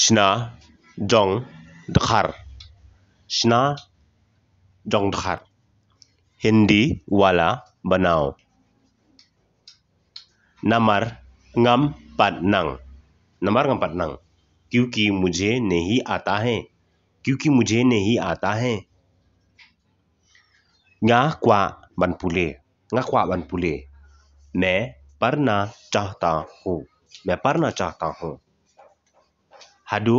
Shna Jong Dhar Shna Jong Dhar Hindi वाला बनाओ नमर ngam patnang number ngam patnang क्योंकि मुझे नहीं आता है क्योंकि मुझे नहीं आता है nga kwa बनपुले nga kwa बनपुले मैं पढ़ना चाहता हूँ मैं पढ़ना चाहता हूँ हडो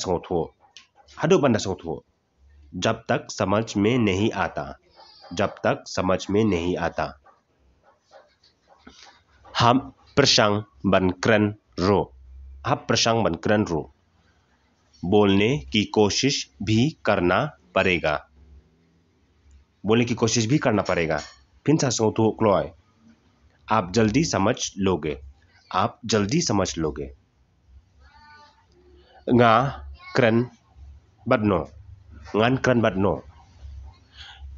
सोत हो हडो सोत हो जब तक समझ में नहीं आता जब तक समझ में नहीं आता हम प्रसंग बनकरन रो हम प्रसंग बनकरन रो बोलने की कोशिश भी करना पड़ेगा बोलने की कोशिश भी करना पड़ेगा फिर सा सोतो क्लॉय आप जल्दी समझ लोगे आप जल्दी समझ लोगे nga कृन बदनो ngन कृन बदनो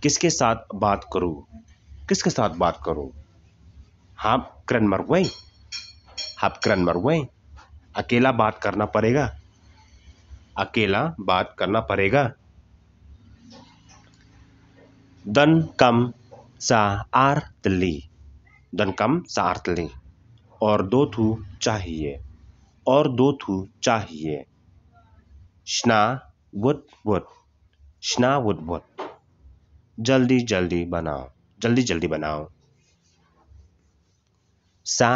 किसके साथ बात करूं किसके साथ बात करूं आप कृन मर गए आप कृन मर गए अकेला बात करना पड़ेगा अकेला बात करना पड़ेगा दन कम सा आर तली दन कम सा आर तली और दो थू चाहिए और दो थू चाहिए स्ना वुट वुट स्ना वुट वुट जल्दी जल्दी बनाओ जल्दी जल्दी बनाओ सा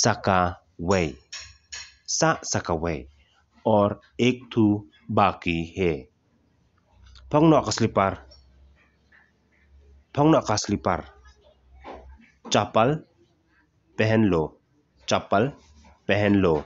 सका वे सा सका वे और एक थू बाकी है फंगनो अकसलीपार फंगनो अकसलीपार चप्पल पहन लो चप्पल पहन लो